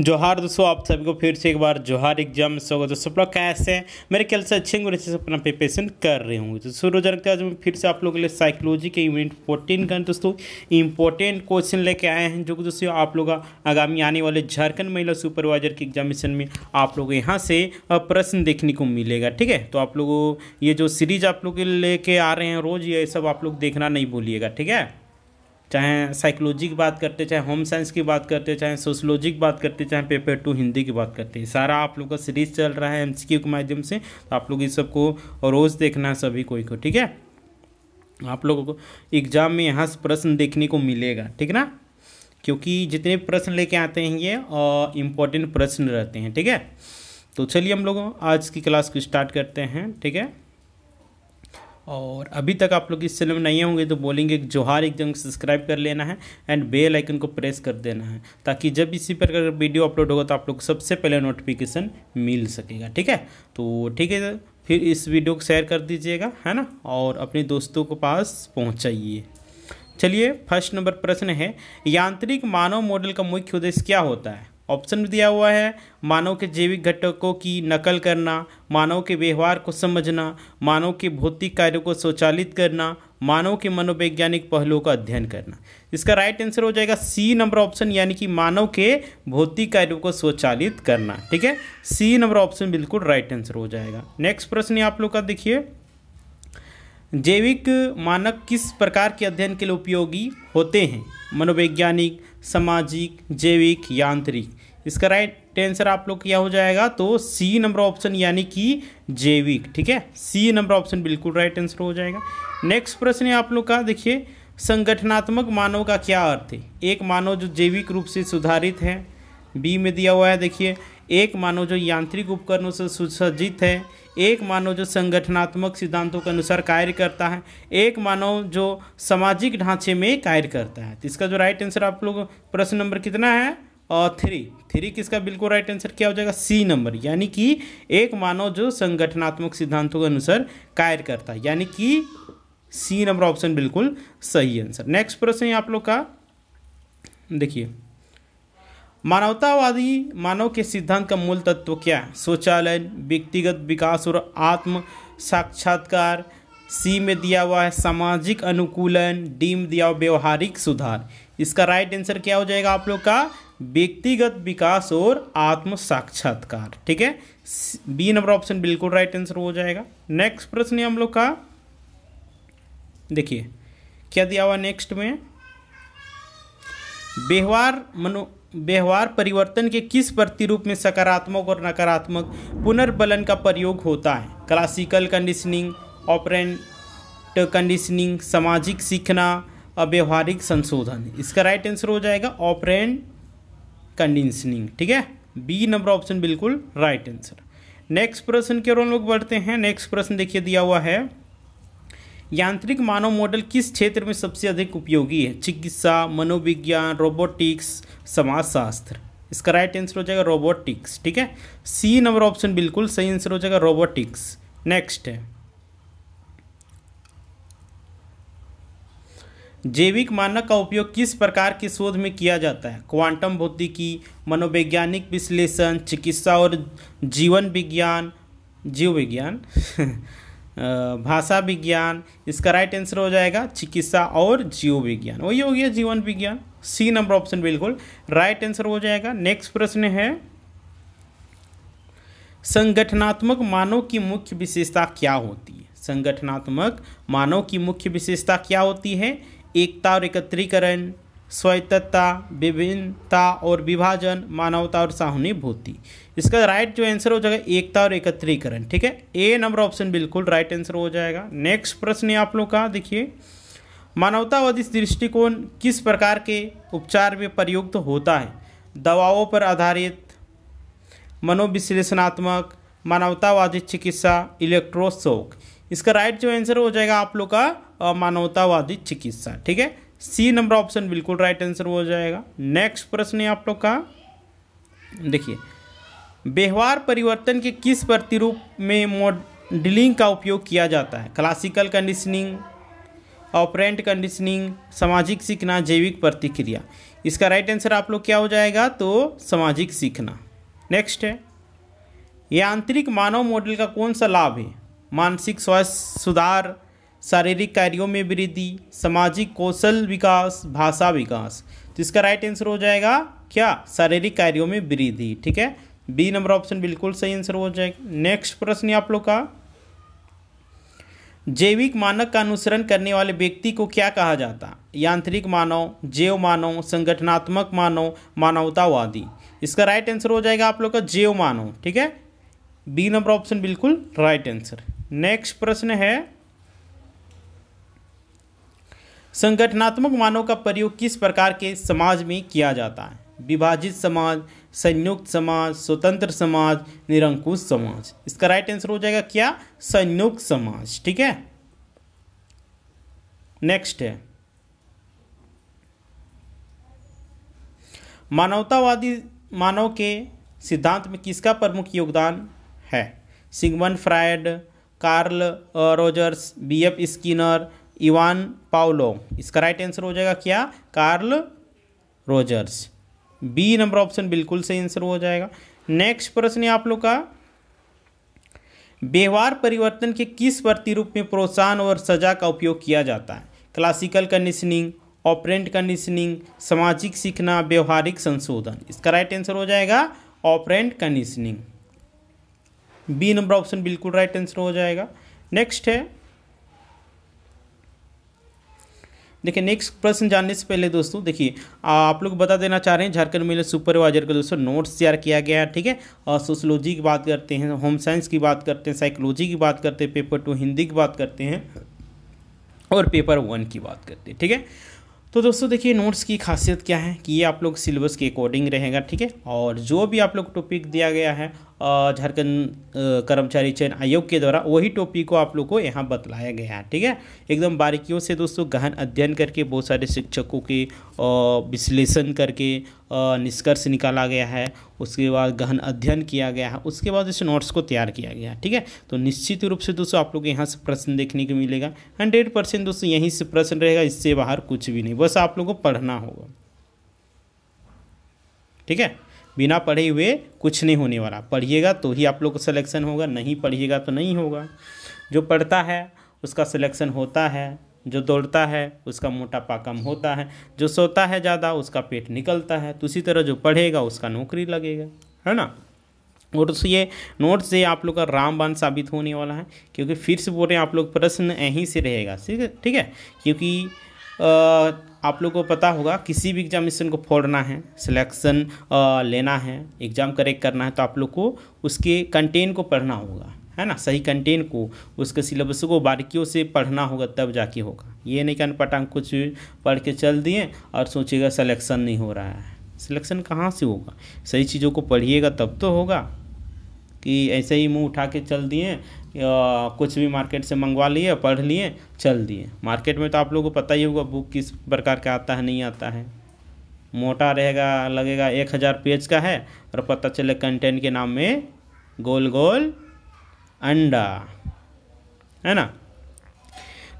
जोहार दोस्तों आप सभी को फिर से एक बार जोहार एग्जाम स्वागत दोस्तों अपना कैसे हैं मेरे ख्याल से अच्छे अच्छे से अपना प्रिपरेशन कर रहे होंगे तो शुरू जानते आज मैं फिर से आप लोगों के लिए साइकोलॉजी के यूनिट फोर्टीन का दोस्तों इंपॉर्टेंट क्वेश्चन लेके आए हैं जो कि दोस्तों आप लोग आगामी आने वाले झारखंड महिला सुपरवाइजर के एग्जामिनेशन में आप लोग यहाँ से प्रश्न देखने को मिलेगा ठीक है तो आप लोगों ये जो सीरीज आप लोग लेके आ रहे हैं रोज़ ये सब आप लोग देखना नहीं भूलिएगा ठीक है चाहे साइकोलॉजी की बात करते चाहे होम साइंस की बात करते चाहे सोशोलॉजी की बात करते चाहे पेपर टू हिंदी की बात करते सारा आप लोग का सीरीज चल रहा है एम के माध्यम से तो आप लोग इस सबको रोज़ देखना है सभी कोई को ठीक है आप लोगों को एग्ज़ाम में यहाँ से प्रश्न देखने को मिलेगा ठीक ना क्योंकि जितने प्रश्न लेके आते हैं ये इम्पोर्टेंट प्रश्न रहते हैं ठीक है तो चलिए हम लोग आज की क्लास को स्टार्ट करते हैं ठीक है और अभी तक आप लोग इस चैनल में नहीं होंगे तो बोलेंगे जोहार एकदम सब्सक्राइब कर लेना है एंड बेल आइकन को प्रेस कर देना है ताकि जब इसी प्रकार वीडियो अपलोड होगा तो आप लोग सबसे पहले नोटिफिकेशन मिल सकेगा ठीक है तो ठीक है फिर इस वीडियो को शेयर कर दीजिएगा है ना और अपने दोस्तों के पास पहुँचाइए चलिए फर्स्ट नंबर प्रश्न है यांत्रिक मानव मॉडल का मुख्य उद्देश्य क्या होता है ऑप्शन भी दिया हुआ है मानव के जैविक घटकों की नकल करना मानव के व्यवहार को समझना मानव के भौतिक कार्यों को स्वचालित करना मानव के मनोवैज्ञानिक पहलुओं का अध्ययन करना इसका राइट आंसर हो जाएगा सी नंबर ऑप्शन यानी कि मानव के भौतिक कार्यों को स्वचालित करना ठीक है सी नंबर ऑप्शन बिल्कुल राइट आंसर हो जाएगा नेक्स्ट प्रश्न आप लोग का देखिए जैविक मानक किस प्रकार के अध्ययन के लिए उपयोगी होते हैं मनोवैज्ञानिक सामाजिक जैविक यांत्रिक इसका राइट आंसर आप लोग क्या हो जाएगा तो सी नंबर ऑप्शन यानी कि जैविक ठीक है सी नंबर ऑप्शन बिल्कुल राइट आंसर हो जाएगा नेक्स्ट प्रश्न है आप लोग का देखिए संगठनात्मक मानव का क्या अर्थ है एक मानव जो जैविक रूप से सुधारित है बी में दिया हुआ है देखिए एक मानव जो यांत्रिक उपकरणों से सुसज्जित है एक मानव जो संगठनात्मक सिद्धांतों के अनुसार कार्य करता है एक मानव जो सामाजिक ढांचे में कार्य करता है तो इसका जो राइट आंसर आप लोग प्रश्न नंबर कितना है और थ्री थ्री किसका बिल्कुल राइट आंसर क्या हो जाएगा सी नंबर यानी कि एक मानव जो संगठनात्मक सिद्धांतों के अनुसार कार्य करता है यानी कि सी नंबर ऑप्शन बिल्कुल सही आंसर नेक्स्ट प्रश्न है आप लोग का देखिए मानवतावादी मानव के सिद्धांत का मूल तत्व क्या है शौचालय व्यक्तिगत विकास और आत्म साक्षात्कार सी में दिया हुआ है सामाजिक अनुकूलन डी में दिया हुआ व्यवहारिक सुधार इसका राइट आंसर क्या हो जाएगा आप लोग का व्यक्तिगत विकास और आत्म साक्षात्कार ठीक है बी नंबर ऑप्शन बिल्कुल राइट आंसर हो जाएगा नेक्स्ट प्रश्न है हम लोग का देखिए क्या दिया हुआ नेक्स्ट में व्यवहार मनो व्यवहार परिवर्तन के किस प्रतिरूप में सकारात्मक और नकारात्मक पुनर्बलन का प्रयोग होता है क्लासिकल कंडीशनिंग ऑपरेंट कंडीशनिंग सामाजिक सीखना अव्यवहारिक संशोधन इसका राइट आंसर हो जाएगा ऑपरेंट कंडीशनिंग ठीक है बी नंबर ऑप्शन बिल्कुल राइट आंसर नेक्स्ट प्रश्न की ओर हम लोग बढ़ते हैं नेक्स्ट प्रश्न देखिए दिया हुआ है यांत्रिक मानव मॉडल किस क्षेत्र में सबसे अधिक उपयोगी है चिकित्सा मनोविज्ञान रोबोटिक्स समाजशास्त्र इसका राइट आंसर हो जाएगा रोबोटिक्स ठीक है सी नंबर ऑप्शन बिल्कुल सही आंसर हो जाएगा रोबोटिक्स नेक्स्ट है जैविक मानक का उपयोग किस प्रकार के शोध में किया जाता है क्वांटम भौतिकी मनोवैज्ञानिक विश्लेषण चिकित्सा और जीवन विज्ञान जीव विज्ञान भाषा विज्ञान इसका राइट आंसर हो जाएगा चिकित्सा और जीव विज्ञान वही हो गया जीवन विज्ञान सी नंबर ऑप्शन बिल्कुल राइट आंसर हो जाएगा नेक्स्ट प्रश्न है संगठनात्मक मानव की मुख्य विशेषता क्या होती है संगठनात्मक मानव की मुख्य विशेषता क्या होती है एकता और एकत्रीकरण स्वायत्तता विभिन्नता और विभाजन मानवता और साहूनीभूति इसका राइट जो आंसर हो जाएगा एकता और एकत्रीकरण ठीक है ए नंबर ऑप्शन बिल्कुल राइट आंसर हो जाएगा नेक्स्ट प्रश्न है आप लोग का देखिए मानवतावादी दृष्टिकोण किस प्रकार के उपचार में प्रयुक्त होता है दवाओं पर आधारित मनोविश्लेषणात्मक मानवतावादी चिकित्सा इलेक्ट्रोशोक इसका राइट जो आंसर हो जाएगा आप लोग का मानवतावादी चिकित्सा ठीक है सी नंबर ऑप्शन बिल्कुल राइट आंसर हो जाएगा नेक्स्ट प्रश्न है आप लोग का देखिए व्यवहार परिवर्तन के किस प्रतिरूप में मॉडलिंग का उपयोग किया जाता है क्लासिकल कंडीशनिंग ऑपरेंट कंडीशनिंग सामाजिक सीखना जैविक प्रतिक्रिया इसका राइट आंसर आप लोग क्या हो जाएगा तो सामाजिक सीखना नेक्स्ट है यांत्रिक मानव मॉडल का कौन सा लाभ है मानसिक स्वास्थ्य सुधार शारीरिक कार्यों में वृद्धि सामाजिक कौशल विकास भाषा विकास तो इसका राइट आंसर हो जाएगा क्या शारीरिक कार्यों में वृद्धि ठीक है बी नंबर ऑप्शन बिल्कुल सही आंसर हो जाएगा नेक्स्ट प्रश्न आप लोग का जैविक मानक का अनुसरण करने वाले व्यक्ति को क्या कहा जाता यांत्रिक मानव जैव मानव संगठनात्मक मानव मानवतावादी इसका राइट आंसर हो जाएगा आप लोग का जैव मानव ठीक है बी नंबर ऑप्शन बिल्कुल राइट आंसर नेक्स्ट प्रश्न है संगठनात्मक मानों का प्रयोग किस प्रकार के समाज में किया जाता है विभाजित समाज संयुक्त समाज स्वतंत्र समाज निरंकुश समाज इसका राइट आंसर हो जाएगा क्या संयुक्त समाज ठीक है नेक्स्ट है मानवतावादी मानव के सिद्धांत में किसका प्रमुख योगदान है Sigmund Freud Carl Rogers B F Skinner Ivan Pavlov इसका राइट आंसर हो जाएगा क्या Carl Rogers B number option बिल्कुल सही आंसर हो जाएगा नेक्स्ट प्रश्न है आप लोग का व्यवहार परिवर्तन के किस प्रतिरूप में प्रोत्साहन और सजा का उपयोग किया जाता है क्लासिकल कंडीशनिंग ऑपरेंट कंडीशनिंग सामाजिक सीखना व्यवहारिक संशोधन इसका राइट आंसर हो जाएगा operant conditioning B number option बिल्कुल राइट आंसर हो जाएगा नेक्स्ट है देखिए नेक्स्ट प्रश्न जानने से पहले दोस्तों देखिए आप लोग बता देना चाह रहे हैं झारखंड मिले सुपरवाइजर का दोस्तों नोट्स तैयार किया गया है ठीक है और सोशोलॉजी की बात करते हैं होम साइंस की बात करते हैं साइकोलॉजी की बात करते हैं पेपर टू हिंदी की बात करते हैं और पेपर वन की बात करते हैं ठीक है तो दोस्तों देखिए नोट्स की खासियत क्या है कि ये आप लोग सिलेबस के अकॉर्डिंग रहेगा ठीक है और जो भी आप लोग टॉपिक दिया गया है झारखंड कर्मचारी चयन आयोग के द्वारा वही टॉपिक को आप लोग को यहाँ बतलाया गया है ठीक है एकदम बारीकियों से दोस्तों गहन अध्ययन करके बहुत सारे शिक्षकों के विश्लेषण करके निष्कर्ष निकाला गया है उसके बाद गहन अध्ययन किया गया है उसके बाद इस नोट्स को तैयार किया गया ठीक है तो निश्चित रूप से दोस्तों आप लोग यहाँ से प्रश्न देखने को मिलेगा हंड्रेड परसेंट दोस्तों यहीं से प्रश्न रहेगा इससे बाहर कुछ भी नहीं बस आप लोग को पढ़ना होगा ठीक है बिना पढ़े हुए कुछ नहीं होने वाला पढ़िएगा तो ही आप लोग का सिलेक्शन होगा नहीं पढ़िएगा तो नहीं होगा जो पढ़ता है उसका सिलेक्शन होता है जो दौड़ता है उसका मोटापा कम होता है जो सोता है ज़्यादा उसका पेट निकलता है तो उसी तरह जो पढ़ेगा उसका नौकरी लगेगा है ना और उस तो ये नोट से आप लोग का रामबान साबित होने वाला है क्योंकि फिर से बोल रहे हैं आप लोग प्रश्न यहीं से रहेगा ठीक है ठीक है क्योंकि आ, आप लोगों को पता होगा किसी भी एग्जामिनेशन को फोड़ना है सिलेक्शन लेना है एग्ज़ाम करेक्ट करना है तो आप लोग को उसके कंटेंट को पढ़ना होगा है ना सही कंटेंट को उसके सिलेबस को बारीकियों से पढ़ना होगा तब जाके होगा ये नहीं कि अनपटांग कुछ पढ़ के चल दिए और सोचिएगा सिलेक्शन नहीं हो रहा है सिलेक्शन कहाँ से होगा सही चीज़ों को पढ़िएगा तब तो होगा कि ऐसे ही मुंह उठा के चल दिए कुछ भी मार्केट से मंगवा लिए पढ़ लिए चल दिए मार्केट में तो आप लोगों को पता ही होगा बुक किस प्रकार का आता है नहीं आता है मोटा रहेगा लगेगा एक हज़ार पेज का है और पता चले कंटेंट के नाम में गोल गोल अंडा है ना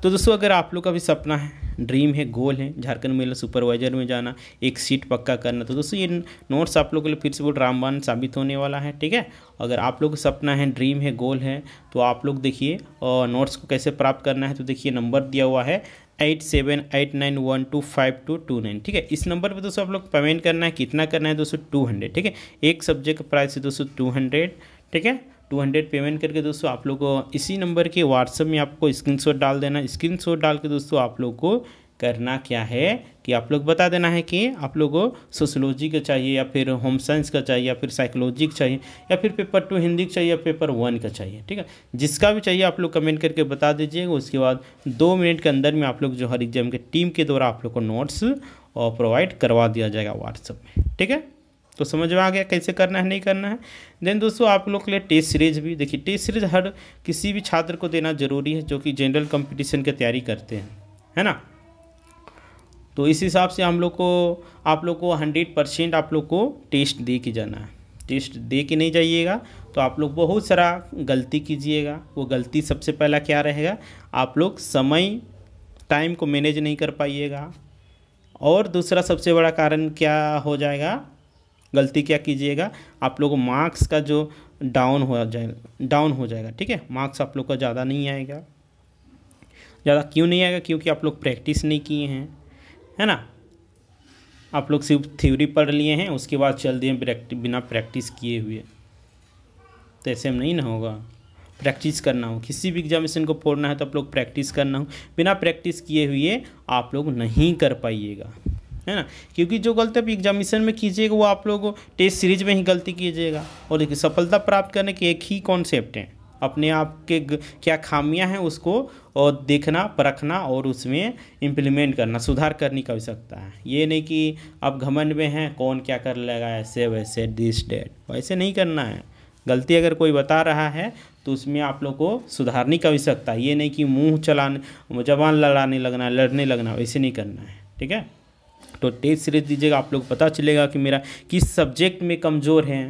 तो दोस्तों अगर आप लोग का भी सपना है ड्रीम है गोल है झारखंड मेला सुपरवाइजर में जाना एक सीट पक्का करना तो दोस्तों ये नोट्स आप लोगों के लिए फिर से वो रामबान साबित होने वाला है ठीक है अगर आप लोग का सपना है ड्रीम है गोल है तो आप लोग देखिए नोट्स को कैसे प्राप्त करना है तो देखिए नंबर दिया हुआ है eight seven eight nine one two five two two nine ठीक है इस नंबर पे दोस्तों आप लोग पेमेंट करना है कितना करना है दोस्तों टू हंड्रेड ठीक है एक सब्जेक्ट का प्राइस है दोस्तों टू हंड्रेड ठीक है टू हंड्रेड पेमेंट करके दोस्तों आप लोग को इसी नंबर के व्हाट्सअप में आपको स्क्रीनशॉट डाल देना स्क्रीनशॉट डाल के दोस्तों आप लोग को करना क्या है कि आप लोग बता देना है कि आप लोग को सोशोलॉजी का चाहिए या फिर होम साइंस का चाहिए या फिर साइकोलॉजी का चाहिए या फिर पेपर टू हिंदी का चाहिए या पेपर वन का चाहिए ठीक है जिसका भी चाहिए आप लोग कमेंट करके बता दीजिएगा उसके बाद दो मिनट के अंदर में आप लोग जो हर एग्जाम के टीम के द्वारा आप लोग को नोट्स और प्रोवाइड करवा दिया जाएगा व्हाट्सअप में ठीक है तो समझ में आ गया कैसे करना है नहीं करना है देन दोस्तों आप लोग के लिए टेस्ट सीरीज भी देखिए टेस्ट सीरीज हर किसी भी छात्र को देना जरूरी है जो कि जनरल कंपटीशन की तैयारी करते हैं है ना तो इस हिसाब से हम लोग को आप लोग को हंड्रेड परसेंट आप लोग को टेस्ट दे के जाना है टेस्ट दे के नहीं जाइएगा तो आप लोग बहुत सारा गलती कीजिएगा वो गलती सबसे पहला क्या रहेगा आप लोग समय टाइम को मैनेज नहीं कर पाइएगा और दूसरा सबसे बड़ा कारण क्या हो जाएगा गलती क्या कीजिएगा आप लोग मार्क्स का जो डाउन हो जाए डाउन हो जाएगा ठीक है मार्क्स आप लोग का ज़्यादा नहीं आएगा ज़्यादा क्यों नहीं आएगा क्योंकि आप लोग प्रैक्टिस नहीं किए हैं है ना आप लोग सिर्फ थ्योरी पढ़ लिए हैं उसके बाद चल दिए बिना प्रैक्टिस किए हुए तो ऐसे में नहीं ना होगा प्रैक्टिस करना हो किसी भी एग्जामिनेशन को फोड़ना है तो आप लोग प्रैक्टिस करना हो बिना प्रैक्टिस किए हुए आप लोग नहीं कर पाइएगा है ना क्योंकि जो गलती आप एग्जामिशन में कीजिएगा वो आप लोग टेस्ट सीरीज में ही गलती कीजिएगा और देखिए सफलता प्राप्त करने के एक ही कॉन्सेप्ट है अपने आप के क्या खामियां हैं उसको और देखना परखना और उसमें इम्प्लीमेंट करना सुधार करने का आवश्यकता है ये नहीं कि आप घमंड में हैं कौन क्या कर लेगा ऐसे वैसे दिस डेट वैसे नहीं करना है गलती अगर कोई बता रहा है तो उसमें आप लोग को सुधारने का आवश्यकता है ये नहीं कि मुंह चलाने जबान लड़ाने लगना लड़ने लगना वैसे नहीं करना है ठीक है तो टेस्ट सीरीज दीजिएगा आप लोग पता चलेगा कि मेरा किस सब्जेक्ट में कमज़ोर है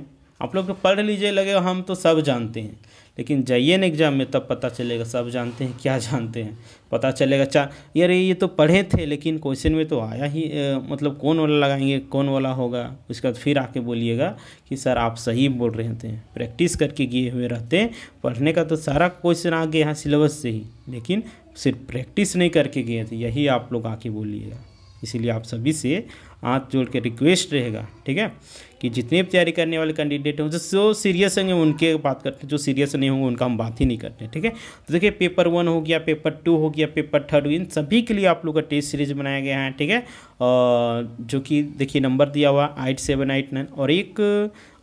आप लोग तो पढ़ लीजिए लगेगा हम तो सब जानते हैं लेकिन जाइए ना एग्ज़ाम में तब पता चलेगा सब जानते हैं क्या जानते हैं पता चलेगा चा यार ये तो पढ़े थे लेकिन क्वेश्चन में तो आया ही ए, मतलब कौन वाला लगाएंगे कौन वाला होगा उसके बाद फिर आके बोलिएगा कि सर आप सही बोल रहे थे प्रैक्टिस करके गए हुए रहते हैं पढ़ने का तो सारा क्वेश्चन आ गया यहाँ सिलेबस से ही लेकिन सिर्फ प्रैक्टिस नहीं करके गए थे यही आप लोग आके बोलिएगा इसीलिए आप सभी से हाथ जोड़ के रिक्वेस्ट रहेगा ठीक है कि जितने भी तैयारी करने वाले कैंडिडेट हैं जो सीरियस होंगे उनके बात करते हैं जो सीरियस नहीं होंगे उनका हम बात ही नहीं करते ठीक है तो देखिए पेपर वन हो गया पेपर टू हो गया पेपर थर्ड इन सभी के लिए आप लोग का टेस्ट सीरीज बनाया गया है ठीक है और जो कि देखिए नंबर दिया हुआ आइट सेवन आइट नाइन और एक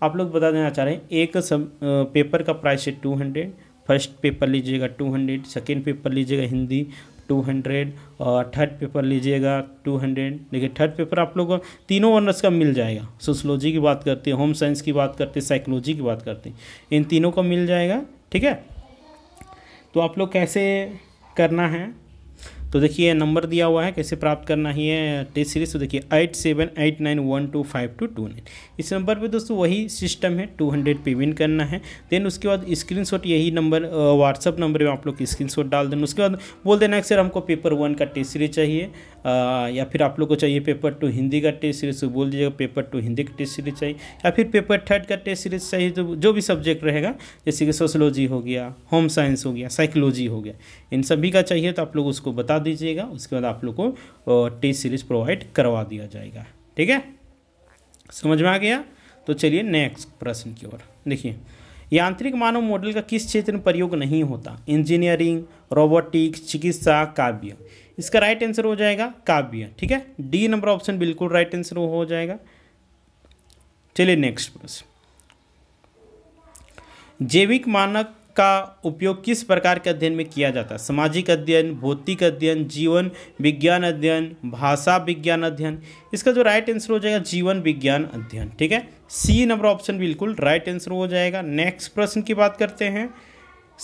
आप लोग बता देना चाह रहे हैं एक सब पेपर का प्राइस है टू हंड्रेड फर्स्ट पेपर लीजिएगा टू हंड्रेड सेकेंड पेपर लीजिएगा हिंदी टू हंड्रेड और थर्ड पेपर लीजिएगा टू हंड्रेड देखिए थर्ड पेपर आप लोगों को तीनों ऑनर्स का मिल जाएगा सोशलॉजी की बात करते हैं होम साइंस की बात करते हैं साइकोलॉजी की बात करते हैं इन तीनों का मिल जाएगा ठीक है तो आप लोग कैसे करना है तो देखिए नंबर दिया हुआ है कैसे प्राप्त करना ही है टेस्ट सीरीज तो देखिए eight seven eight nine one two five two two nine इस नंबर पे दोस्तों वही सिस्टम है टू हंड्रेड पे विन करना है देन उसके बाद स्क्रीन यही नंबर व्हाट्सअप नंबर में आप लोग स्क्रीन डाल देना उसके बाद बोल देना सर हमको पेपर वन का टेस्ट सीरीज चाहिए आ, या फिर आप लोग को चाहिए पेपर टू हिंदी का टेस्ट सीरीज तो बोल दीजिएगा पेपर टू हिंदी का टेस्ट सीरीज चाहिए या फिर पेपर थर्ड का टेस्ट सीरीज चाहिए तो जो भी सब्जेक्ट रहेगा जैसे कि सोशोलॉजी हो गया होम साइंस हो गया साइकोलॉजी हो गया इन सभी का चाहिए तो आप लोग उसको बता हटा दीजिएगा उसके बाद आप लोग को टेस्ट सीरीज प्रोवाइड करवा दिया जाएगा ठीक है समझ में आ गया तो चलिए नेक्स्ट प्रश्न की ओर देखिए यांत्रिक मानव मॉडल का किस क्षेत्र में प्रयोग नहीं होता इंजीनियरिंग रोबोटिक्स चिकित्सा काव्य इसका राइट आंसर हो जाएगा काव्य ठीक है डी नंबर ऑप्शन बिल्कुल राइट आंसर हो जाएगा चलिए नेक्स्ट प्रश्न जैविक मानक का उपयोग किस प्रकार के अध्ययन में किया जाता है सामाजिक अध्ययन भौतिक अध्ययन जीवन विज्ञान अध्ययन भाषा विज्ञान अध्ययन इसका जो राइट आंसर हो जाएगा जीवन विज्ञान अध्ययन ठीक है सी नंबर ऑप्शन बिल्कुल राइट आंसर हो जाएगा नेक्स्ट प्रश्न की बात करते हैं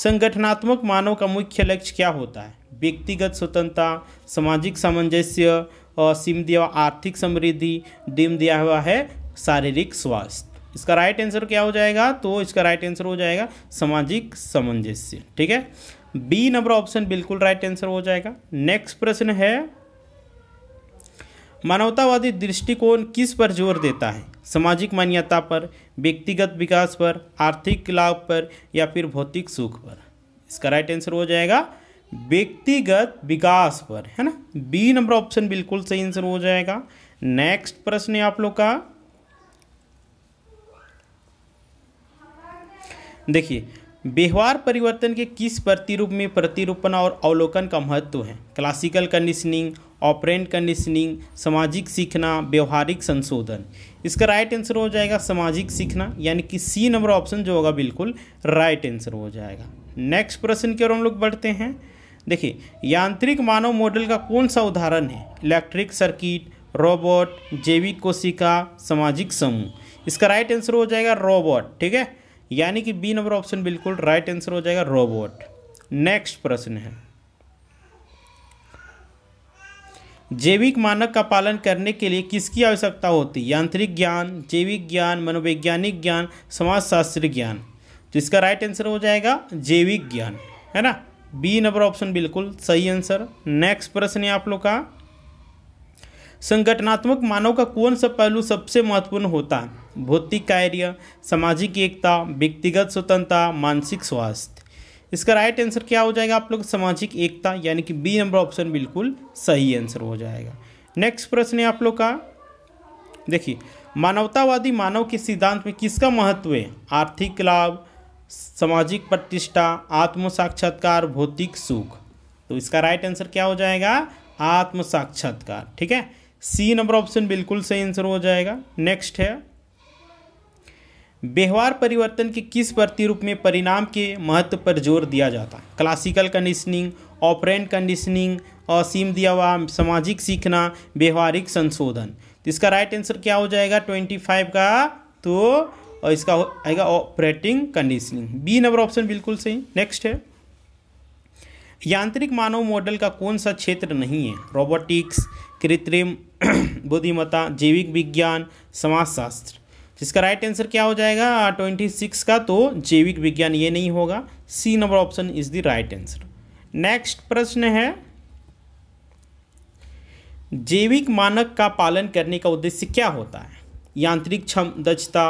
संगठनात्मक मानव का मुख्य लक्ष्य क्या होता है व्यक्तिगत स्वतंत्रता सामाजिक सामंजस्य और सिम दिया आर्थिक समृद्धि डिम दिया हुआ है शारीरिक स्वास्थ्य इसका राइट आंसर क्या हो जाएगा तो इसका राइट आंसर हो जाएगा सामाजिक सामंजस्य ठीक है बी नंबर ऑप्शन बिल्कुल राइट आंसर हो जाएगा नेक्स्ट प्रश्न है मानवतावादी दृष्टिकोण किस पर जोर देता है सामाजिक मान्यता पर व्यक्तिगत विकास पर आर्थिक लाभ पर या फिर भौतिक सुख पर इसका राइट आंसर हो जाएगा व्यक्तिगत विकास पर है ना बी नंबर ऑप्शन बिल्कुल सही आंसर हो जाएगा नेक्स्ट प्रश्न है आप लोग का देखिए व्यवहार परिवर्तन के किस प्रतिरूप में प्रतिरूपण और अवलोकन का महत्व है क्लासिकल कंडीशनिंग ऑपरेंट कंडीशनिंग सामाजिक सीखना व्यवहारिक संशोधन इसका राइट आंसर हो जाएगा सामाजिक सीखना यानी कि सी नंबर ऑप्शन जो होगा बिल्कुल राइट आंसर हो जाएगा नेक्स्ट प्रश्न की ओर हम लोग बढ़ते हैं देखिए यांत्रिक मानव मॉडल का कौन सा उदाहरण है इलेक्ट्रिक सर्किट रोबोट जैविक कोशिका सामाजिक समूह इसका राइट आंसर हो जाएगा रोबोट ठीक है यानी कि बी नंबर ऑप्शन बिल्कुल राइट आंसर हो जाएगा रोबोट नेक्स्ट प्रश्न है जैविक मानक का पालन करने के लिए किसकी आवश्यकता होती है यांत्रिक ज्ञान जैविक ज्ञान मनोवैज्ञानिक ज्ञान समाजशास्त्री ज्ञान तो इसका राइट आंसर हो जाएगा जैविक ज्ञान है ना बी नंबर ऑप्शन बिल्कुल सही आंसर नेक्स्ट प्रश्न है आप लोग का संगठनात्मक मानव का कौन सा पहलू सबसे महत्वपूर्ण होता है भौतिक कार्य सामाजिक एकता व्यक्तिगत स्वतंत्रता मानसिक स्वास्थ्य इसका राइट आंसर क्या हो जाएगा आप लोग सामाजिक एकता यानी कि बी नंबर ऑप्शन बिल्कुल सही आंसर हो जाएगा नेक्स्ट प्रश्न है आप लोग का देखिए मानवतावादी मानव के सिद्धांत में किसका महत्व है आर्थिक लाभ सामाजिक प्रतिष्ठा आत्म साक्षात्कार भौतिक सुख तो इसका राइट आंसर क्या हो जाएगा आत्म साक्षात्कार ठीक है सी नंबर ऑप्शन बिल्कुल सही आंसर हो जाएगा नेक्स्ट है व्यवहार परिवर्तन के किस प्रतिरूप में परिणाम के महत्व पर जोर दिया जाता है क्लासिकल कंडीशनिंग ऑपरेंट कंडीशनिंग असीम दिया हुआ सामाजिक सीखना व्यवहारिक संशोधन तो इसका राइट आंसर क्या हो जाएगा ट्वेंटी फाइव का तो और इसका आएगा operating conditioning B number option बिल्कुल सही नेक्स्ट है यांत्रिक मानव मॉडल का कौन सा क्षेत्र नहीं है रोबोटिक्स कृत्रिम बुद्धिमता जैविक विज्ञान समाजशास्त्र जिसका राइट आंसर क्या हो जाएगा ट्वेंटी सिक्स का तो जैविक विज्ञान ये नहीं होगा C number option is the right answer next प्रश्न है जैविक मानक का पालन करने का उद्देश्य क्या होता है यांत्रिक क्षम दक्षता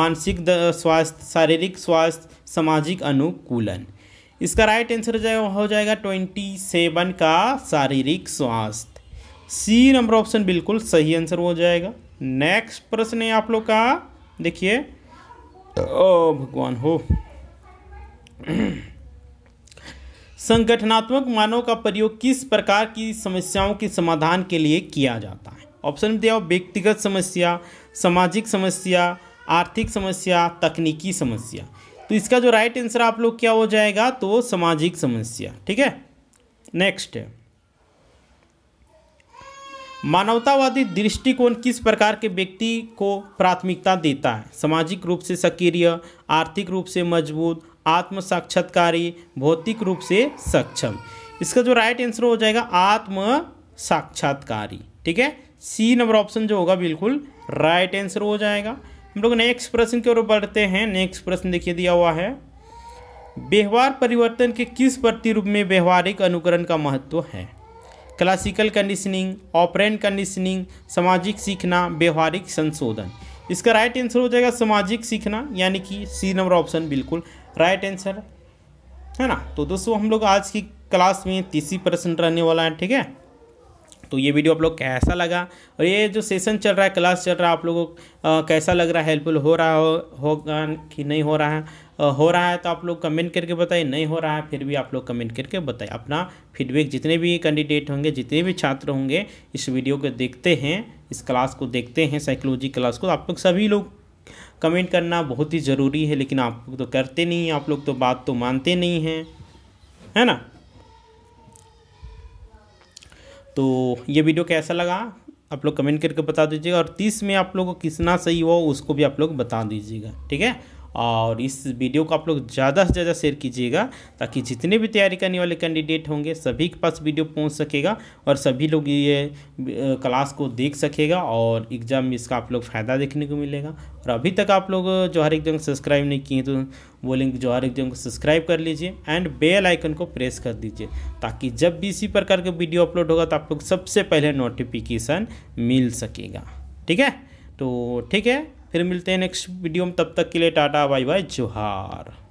मानसिक स्वास्थ्य शारीरिक स्वास्थ्य सामाजिक अनुकूलन इसका राइट आंसर हो जाएगा ट्वेंटी सेवन का शारीरिक स्वास्थ्य सी नंबर ऑप्शन बिल्कुल सही आंसर हो जाएगा नेक्स्ट प्रश्न है आप लोग का देखिए ओ भगवान हो संगठनात्मक मानव का प्रयोग किस प्रकार की समस्याओं के समाधान के लिए किया जाता है ऑप्शन दिया व्यक्तिगत समस्या सामाजिक समस्या आर्थिक समस्या तकनीकी समस्या तो इसका जो राइट आंसर आप लोग क्या हो जाएगा तो सामाजिक समस्या ठीक है नेक्स्ट है मानवतावादी दृष्टिकोण किस प्रकार के व्यक्ति को प्राथमिकता देता है सामाजिक रूप से सक्रिय आर्थिक रूप से मजबूत आत्म साक्षात्कारी भौतिक रूप से सक्षम इसका जो राइट आंसर हो जाएगा आत्म साक्षात्कारी ठीक है सी नंबर ऑप्शन जो होगा बिल्कुल राइट आंसर हो जाएगा हम लोग नेक्स्ट प्रश्न की ओर बढ़ते हैं नेक्स्ट प्रश्न देखिए दिया हुआ है व्यवहार परिवर्तन के किस प्रतिरूप में व्यवहारिक अनुकरण का महत्व है क्लासिकल कंडीशनिंग ऑपरेंट कंडीशनिंग सामाजिक सीखना व्यवहारिक संशोधन इसका राइट आंसर हो जाएगा सामाजिक सीखना यानी कि सी नंबर ऑप्शन बिल्कुल राइट आंसर है ना तो दोस्तों हम लोग आज की क्लास में तीसरी प्रश्न रहने वाला है ठीक है तो ये वीडियो आप लोग कैसा लगा और ये जो सेशन चल रहा है क्लास चल रहा है आप लोगों को कैसा लग रहा है हेल्पफुल हो रहा हो होगा कि नहीं हो रहा है हो रहा है तो आप लोग कमेंट करके बताइए नहीं हो रहा है फिर भी आप लोग कमेंट करके बताइए अपना फीडबैक जितने भी कैंडिडेट होंगे जितने भी छात्र होंगे इस वीडियो को देखते हैं इस क्लास को देखते हैं साइकोलॉजी क्लास को आप लोग सभी लोग कमेंट करना बहुत ही ज़रूरी है लेकिन आप लोग तो करते नहीं आप लोग तो बात तो मानते नहीं हैं है ना तो ये वीडियो कैसा लगा आप लोग कमेंट करके बता दीजिएगा और तीस में आप लोग को कितना सही हो उसको भी आप लोग बता दीजिएगा ठीक है और इस वीडियो को आप लोग ज़्यादा से ज़्यादा शेयर कीजिएगा ताकि जितने भी तैयारी करने वाले कैंडिडेट होंगे सभी के पास वीडियो पहुंच सकेगा और सभी लोग ये क्लास को देख सकेगा और एग्ज़ाम में इसका आप लोग फ़ायदा देखने को मिलेगा और अभी तक आप लोग एक एग्जाम सब्सक्राइब नहीं किए तो वो लिंक हर एग्जाम को सब्सक्राइब कर लीजिए एंड बेल आइकन को प्रेस कर दीजिए ताकि जब भी इसी प्रकार का वीडियो अपलोड होगा तो आप लोग सबसे पहले नोटिफिकेशन मिल सकेगा ठीक है तो ठीक है फिर मिलते हैं नेक्स्ट वीडियो में तब तक के लिए टाटा बाय बाय जोहार